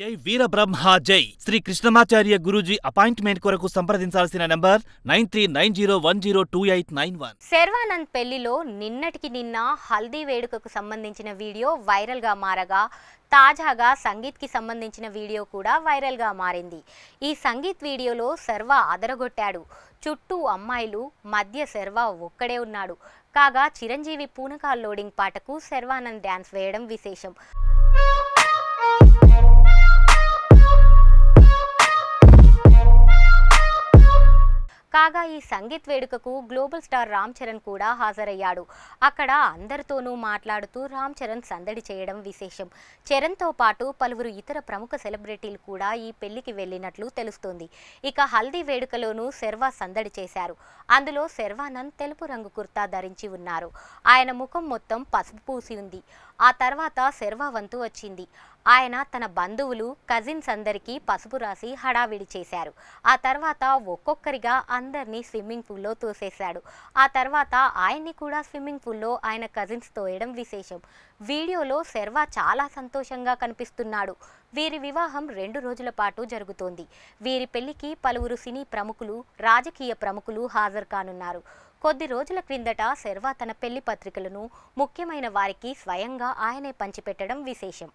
జై వీరబ్రహ్మ జై శ్రీ కృష్ణమాచార్య గురూజీ అపాయింట్మెంట్ కొరకు సంప్రదించాల్సిన number nine three nine zero one zero two eight nine one Sharwanand పెళ్లిలో నిన్నటికి నిన్న హల్దీ వేడుకకు సంబంధించిన వీడియో వైరల్గా మారగా తాజాగా సంగీత్కి సంబంధించిన వీడియో కూడా వైరల్గా మారింది ఈ సంగీత్ వీడియోలో శర్వ అదరగొట్టాడు చుట్టూ అమ్మాయిలు మధ్య శర్వ ఒక్కడే ఉన్నాడు కాగా చిరంజీవి పూనకాల్ లోడింగ్ పాటకు శర్వానంద్ డ్యాన్స్ వేయడం విశేషం కాగా ఈ సంగీత్ వేడుకకు గ్లోబల్ స్టార్ రామ్ చరణ్ కూడా హాజరయ్యాడు అక్కడ అందరితోనూ మాట్లాడుతూ రామ్ చరణ్ సందడి చేయడం విశేషం చరణ్తో పాటు పలువురు ఇతర ప్రముఖ సెలబ్రిటీలు కూడా ఈ పెళ్లికి వెళ్ళినట్లు తెలుస్తోంది ఇక హల్దీ వేడుకలోనూ శర్వా సందడి చేశారు అందులో శర్వానంద్ తెలుపు రంగు కుర్తా ధరించి ఉన్నారు ఆయన ముఖం మొత్తం పసుపు పూసి ఉంది ఆ తర్వాత శర్వా వంతు వచ్చింది ఆయన తన బంధువులు కజిన్స్ అందరికీ పసుపు రాసి హడావిడి చేశారు ఆ తర్వాత ఒక్కొక్కరిగా అందరినీ స్విమ్మింగ్ పూల్లో తోసేశాడు ఆ తర్వాత ఆయన్ని కూడా స్విమ్మింగ్ పూల్లో ఆయన కజిన్స్ తోయడం విశేషం వీడియోలో శర్వా చాలా సంతోషంగా కనిపిస్తున్నాడు వీరి వివాహం రెండు రోజుల పాటు జరుగుతోంది వీరి పెళ్లికి పలువురు సినీ ప్రముఖులు రాజకీయ ప్రముఖులు హాజరు కానున్నారు కొద్ది రోజుల క్రిందట శర్వా తన పెళ్లి పత్రికలను ముఖ్యమైన వారికి స్వయంగా ఆయనే పంచిపెట్టడం విశేషం